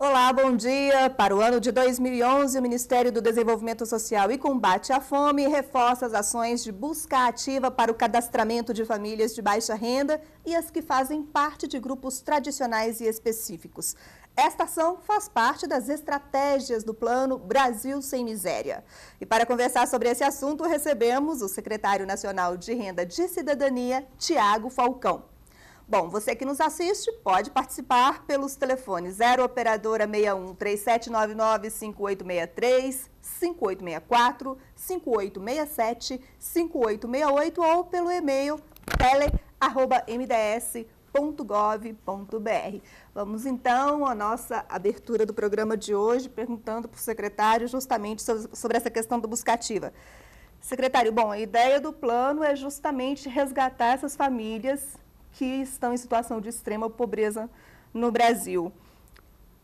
Olá, bom dia. Para o ano de 2011, o Ministério do Desenvolvimento Social e Combate à Fome reforça as ações de busca ativa para o cadastramento de famílias de baixa renda e as que fazem parte de grupos tradicionais e específicos. Esta ação faz parte das estratégias do Plano Brasil Sem Miséria. E para conversar sobre esse assunto, recebemos o secretário nacional de Renda de Cidadania, Tiago Falcão. Bom, você que nos assiste pode participar pelos telefones 0 operadora 61 3799 5863, 5864, 5867, 5868 ou pelo e-mail tele@mds.gov.br. Vamos então à nossa abertura do programa de hoje, perguntando para o secretário justamente sobre essa questão da buscativa. Secretário, bom, a ideia do plano é justamente resgatar essas famílias que estão em situação de extrema pobreza no Brasil.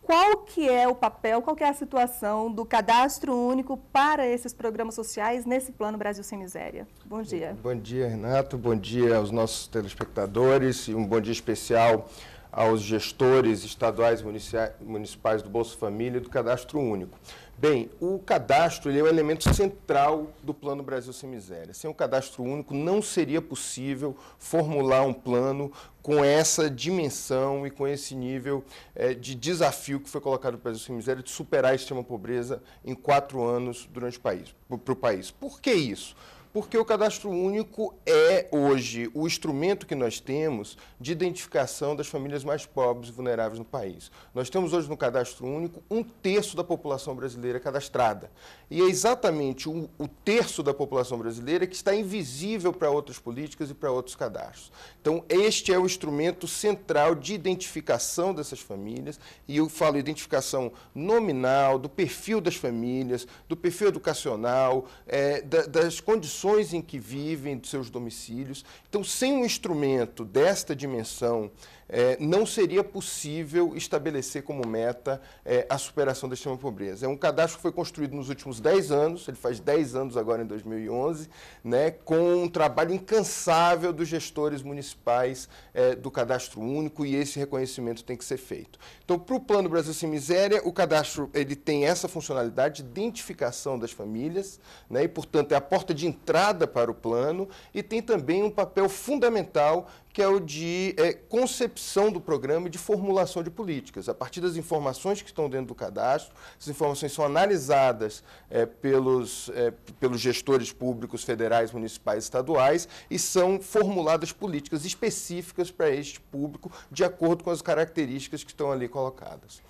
Qual que é o papel, qual que é a situação do cadastro único para esses programas sociais nesse plano Brasil Sem Miséria? Bom dia. Bom dia, Renato. Bom dia aos nossos telespectadores e um bom dia especial aos gestores estaduais municipais do Bolsa Família e do Cadastro Único. Bem, o cadastro é o um elemento central do Plano Brasil Sem Miséria. Sem o cadastro único, não seria possível formular um plano com essa dimensão e com esse nível é, de desafio que foi colocado para o Brasil Sem Miséria de superar a extrema pobreza em quatro anos durante o país, para o país. Por que isso? porque o cadastro único é hoje o instrumento que nós temos de identificação das famílias mais pobres e vulneráveis no país. Nós temos hoje no cadastro único um terço da população brasileira cadastrada. E é exatamente o, o terço da população brasileira que está invisível para outras políticas e para outros cadastros. Então, este é o instrumento central de identificação dessas famílias, e eu falo identificação nominal, do perfil das famílias, do perfil educacional, é, da, das condições condições em que vivem, dos seus domicílios. Então, sem um instrumento desta dimensão é, não seria possível estabelecer como meta é, a superação da extrema pobreza. É um cadastro que foi construído nos últimos 10 anos, ele faz 10 anos agora em 2011, né, com um trabalho incansável dos gestores municipais é, do cadastro único e esse reconhecimento tem que ser feito. Então, para o Plano Brasil Sem Miséria, o cadastro ele tem essa funcionalidade de identificação das famílias né, e, portanto, é a porta de entrada para o plano e tem também um papel fundamental que é o de é, concepção do programa e de formulação de políticas. A partir das informações que estão dentro do cadastro, essas informações são analisadas é, pelos, é, pelos gestores públicos federais, municipais e estaduais e são formuladas políticas específicas para este público, de acordo com as características que estão ali colocadas.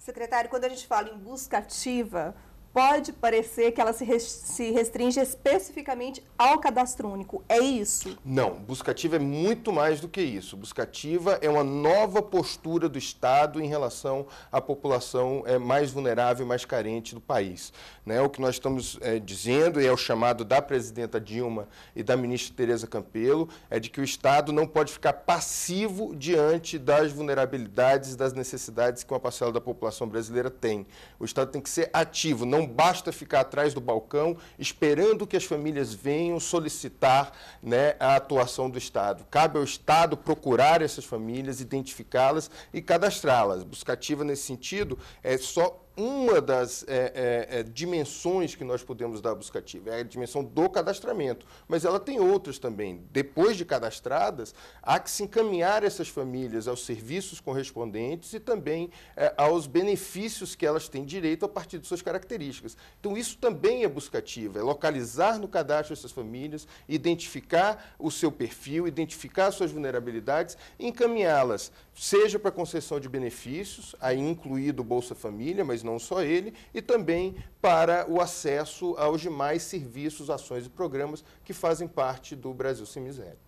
Secretário, quando a gente fala em busca ativa, pode parecer que ela se, se restringe especificamente ao cadastro único. É isso? Não, buscativa é muito mais do que isso. Buscativa é uma nova postura do Estado em relação à população é, mais vulnerável e mais carente do país. Né? O que nós estamos é, dizendo, e é o chamado da presidenta Dilma e da ministra Tereza Campelo, é de que o Estado não pode ficar passivo diante das vulnerabilidades e das necessidades que uma parcela da população brasileira tem. O Estado tem que ser ativo, não não basta ficar atrás do balcão esperando que as famílias venham solicitar né, a atuação do Estado. Cabe ao Estado procurar essas famílias, identificá-las e cadastrá-las. Buscativa nesse sentido é só uma das é, é, é, dimensões que nós podemos dar à busca ativa é a dimensão do cadastramento, mas ela tem outras também. Depois de cadastradas, há que se encaminhar essas famílias aos serviços correspondentes e também é, aos benefícios que elas têm direito a partir de suas características. Então, isso também é busca ativa, é localizar no cadastro essas famílias, identificar o seu perfil, identificar suas vulnerabilidades e encaminhá-las, seja para concessão de benefícios, aí incluído Bolsa Família, mas mas não só ele, e também para o acesso aos demais serviços, ações e programas que fazem parte do Brasil Sem Miséria.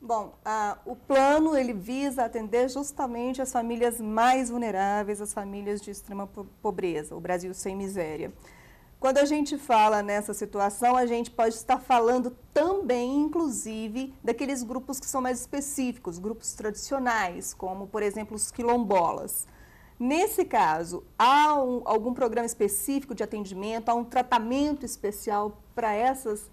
Bom, ah, o plano ele visa atender justamente as famílias mais vulneráveis, as famílias de extrema pobreza, o Brasil sem miséria. Quando a gente fala nessa situação, a gente pode estar falando também, inclusive, daqueles grupos que são mais específicos, grupos tradicionais, como, por exemplo, os quilombolas. Nesse caso, há um, algum programa específico de atendimento, há um tratamento especial para essas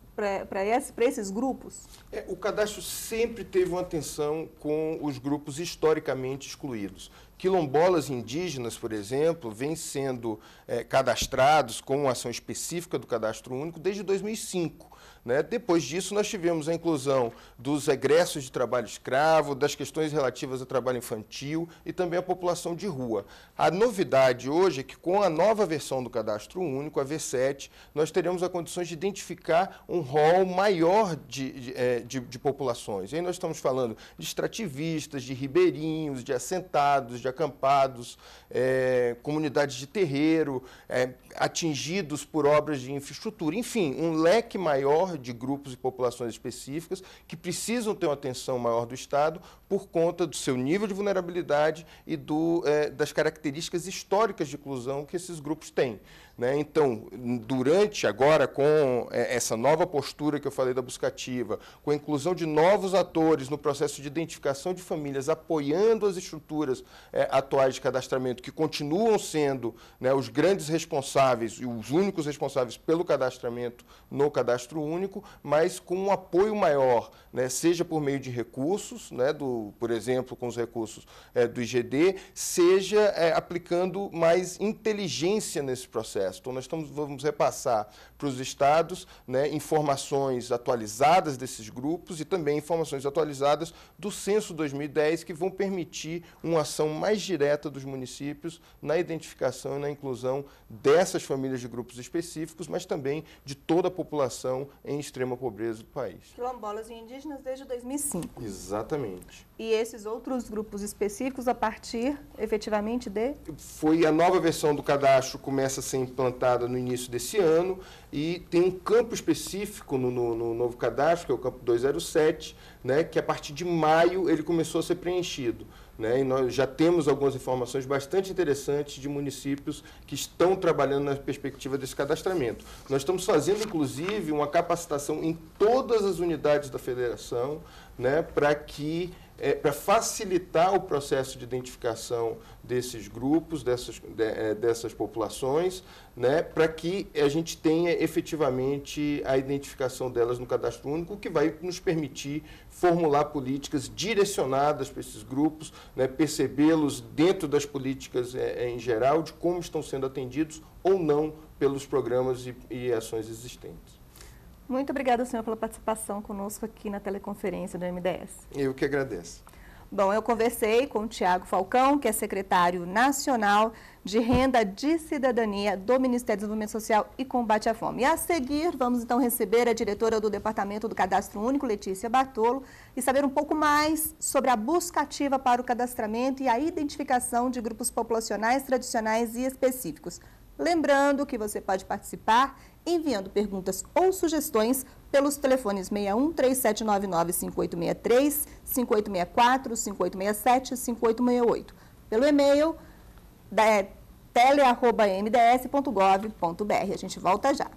para esses grupos? É, o cadastro sempre teve uma atenção com os grupos historicamente excluídos. Quilombolas indígenas, por exemplo, vêm sendo é, cadastrados com ação específica do Cadastro Único desde 2005. Né? Depois disso, nós tivemos a inclusão dos egressos de trabalho escravo, das questões relativas ao trabalho infantil e também à população de rua. A novidade hoje é que, com a nova versão do Cadastro Único, a V7, nós teremos a condições de identificar um rol maior de, de, é, de, de populações. E aí nós estamos falando de extrativistas, de ribeirinhos, de assentados, de acampados, é, comunidades de terreiro, é, atingidos por obras de infraestrutura. Enfim, um leque maior de grupos e populações específicas que precisam ter uma atenção maior do Estado por conta do seu nível de vulnerabilidade e do, é, das características históricas de inclusão que esses grupos têm. Né? Então, durante agora, com é, essa nova postura que eu falei da buscativa, com a inclusão de novos atores no processo de identificação de famílias, apoiando as estruturas é, atuais de cadastramento, que continuam sendo né, os grandes responsáveis e os únicos responsáveis pelo cadastramento no cadastro único, mas com um apoio maior, né, seja por meio de recursos, né, do, por exemplo, com os recursos é, do IGD, seja é, aplicando mais inteligência nesse processo. Então, nós estamos, vamos repassar para os estados né, informações atualizadas desses grupos e também informações atualizadas do Censo 2010, que vão permitir uma ação mais direta dos municípios na identificação e na inclusão dessas famílias de grupos específicos, mas também de toda a população em extrema pobreza do país. Quilombolas e indígenas desde 2005. Exatamente. E esses outros grupos específicos a partir, efetivamente, de? Foi a nova versão do cadastro começa a ser implementada implantada no início desse ano e tem um campo específico no, no, no novo cadastro, que é o campo 207, né, que a partir de maio ele começou a ser preenchido. Né, e nós já temos algumas informações bastante interessantes de municípios que estão trabalhando na perspectiva desse cadastramento. Nós estamos fazendo, inclusive, uma capacitação em todas as unidades da federação né, para que é, para facilitar o processo de identificação desses grupos, dessas, de, é, dessas populações, né, para que a gente tenha efetivamente a identificação delas no cadastro único, que vai nos permitir formular políticas direcionadas para esses grupos, né, percebê-los dentro das políticas é, é, em geral, de como estão sendo atendidos ou não pelos programas e, e ações existentes. Muito obrigada, senhor, pela participação conosco aqui na teleconferência do MDS. Eu que agradeço. Bom, eu conversei com o Tiago Falcão, que é secretário nacional de Renda de Cidadania do Ministério do Desenvolvimento Social e Combate à Fome. E a seguir, vamos então receber a diretora do Departamento do Cadastro Único, Letícia Bartolo, e saber um pouco mais sobre a busca ativa para o cadastramento e a identificação de grupos populacionais tradicionais e específicos. Lembrando que você pode participar enviando perguntas ou sugestões pelos telefones 61 3799 5863, 5864, 5867 5868. Pelo e-mail da é, tele.mds.gov.br. A gente volta já.